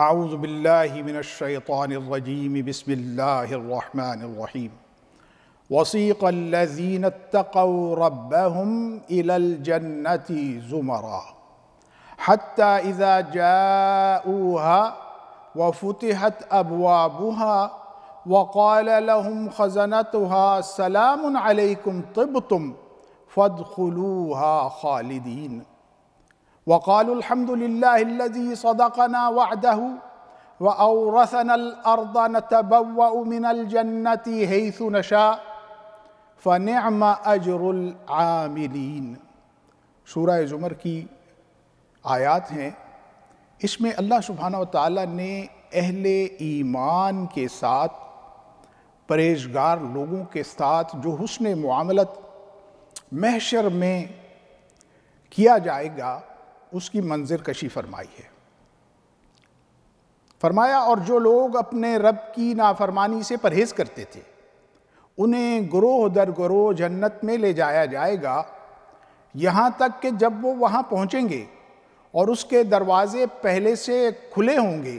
أعوذ بالله من الشيطان الرجيم بسم الله الرحمن الرحيم وصيق الذين اتقوا ربهم إلى الجنة زمرا حتى إذا جاءوها وفتحت أبوابها وقال لهم خزنتها سلام عليكم طبتم فادخلوها خالدين वक़ालहमदिल्लाजी सदक़ना वादह व औरसन अलअर्द नतबमिनजन्नति हैसु नशा फ़नम अजरमिलीन शूर ज़ुमर की आयात हैं इसमें अल्लाह सुबहाना ताली ने अहल ईमान के साथ परहेजगार लोगों के साथ जो हसन मामलत महशर में किया जाएगा उसकी मंजिल कशी फरमाई है फरमाया और जो लोग अपने रब की नाफरमानी से परहेज़ करते थे उन्हें ग्रोह दर ग्रोह जन्नत में ले जाया जाएगा यहाँ तक कि जब वो वहाँ पहुँचेंगे और उसके दरवाज़े पहले से खुले होंगे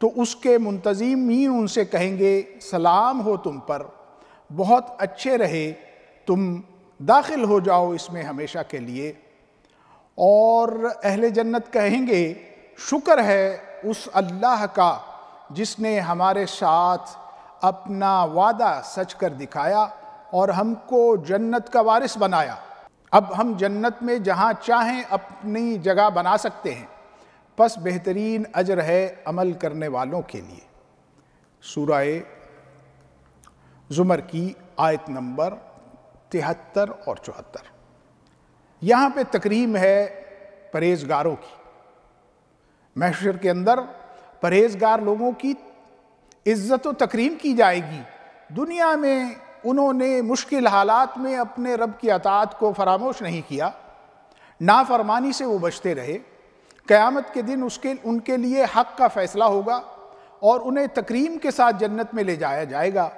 तो उसके मुंतज़ीम मीन उनसे कहेंगे सलाम हो तुम पर बहुत अच्छे रहे तुम दाखिल हो जाओ इसमें हमेशा के लिए और अहल जन्नत कहेंगे शुक्र है उस अल्लाह का जिसने हमारे साथ अपना वादा सच कर दिखाया और हमको जन्नत का वारिस बनाया अब हम जन्नत में जहाँ चाहें अपनी जगह बना सकते हैं बस बेहतरीन अजर है अमल करने वालों के लिए सूरह ज़ुमर की आयत नंबर तिहत्तर और चौहत्तर यहाँ पे तकरीम है परहेजगारों की महशर के अंदर परहेजगार लोगों की इज्जत व तकरीम की जाएगी दुनिया में उन्होंने मुश्किल हालात में अपने रब की अतात को फरामोश नहीं किया नाफरमानी से वो बचते रहे क़यामत के दिन उसके उनके लिए हक़ का फ़ैसला होगा और उन्हें तकरीम के साथ जन्नत में ले जाया जाएगा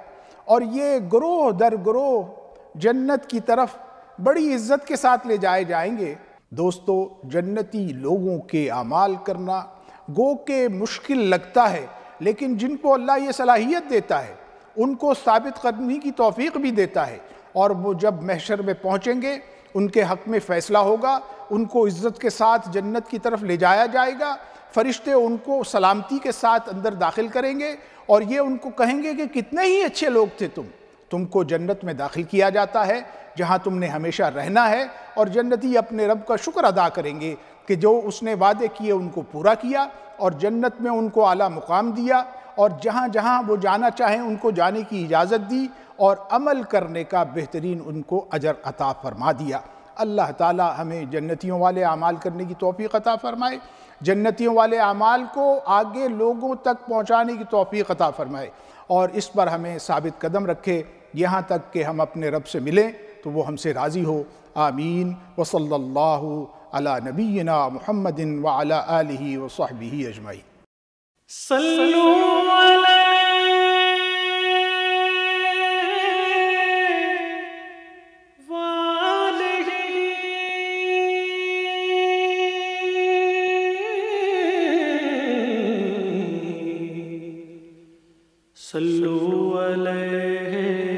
और ये ग्रोह दर ग्रोह जन्नत की तरफ बड़ी इज्जत के साथ ले जाए जाएंगे दोस्तों जन्नती लोगों के अमाल करना गो के मुश्किल लगता है लेकिन जिनको अल्लाह ये सलाहियत देता है उनको साबित करने की तोफ़ी भी देता है और वो जब महशर में पहुँचेंगे उनके हक़ में फ़ैसला होगा उनको इज़्ज़त के साथ जन्नत की तरफ ले जाया जाएगा फ़रिश्ते उनको सलामती के साथ अंदर दाखिल करेंगे और ये उनको कहेंगे कि कितने ही अच्छे लोग थे तुम तुमको जन्नत में दाखिल किया जाता है जहाँ तुमने हमेशा रहना है और जन्नती अपने रब का शुक्र अदा करेंगे कि जो उसने वादे किए उनको पूरा किया और जन्नत में उनको आला मुकाम दिया और जहाँ जहाँ वो जाना चाहें उनको जाने की इजाज़त दी और अमल करने का बेहतरीन उनको अजर अता फरमा दिया अल्लाह ताला हमें जन्नतियों वाले अमाल करने की तोफ़ी अता फ़रमाए जन्नतियों वाले अमाल को आगे लोगों तक पहुँचाने की तोफ़ी अता फ़रमाए और इस पर हमें साबित कदम रखे यहाँ तक कि हम अपने रब से मिलें तो वो हमसे राज़ी हो आमीन वसल्ला अला नबीना मुहम्मदिन वाला आलि अजमाई सल्लू अलैहि